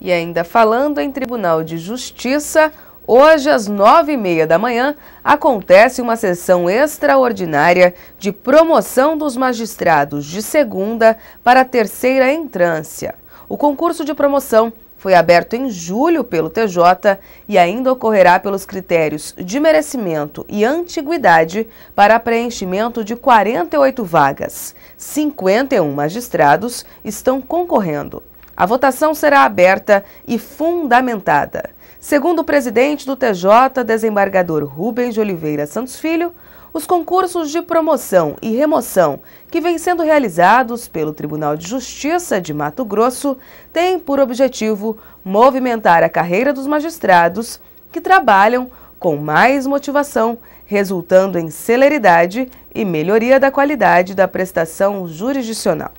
E ainda falando em Tribunal de Justiça, hoje às nove e meia da manhã acontece uma sessão extraordinária de promoção dos magistrados de segunda para terceira entrância. O concurso de promoção foi aberto em julho pelo TJ e ainda ocorrerá pelos critérios de merecimento e antiguidade para preenchimento de 48 vagas. 51 magistrados estão concorrendo. A votação será aberta e fundamentada. Segundo o presidente do TJ, desembargador Rubens de Oliveira Santos Filho, os concursos de promoção e remoção que vêm sendo realizados pelo Tribunal de Justiça de Mato Grosso têm por objetivo movimentar a carreira dos magistrados que trabalham com mais motivação, resultando em celeridade e melhoria da qualidade da prestação jurisdicional.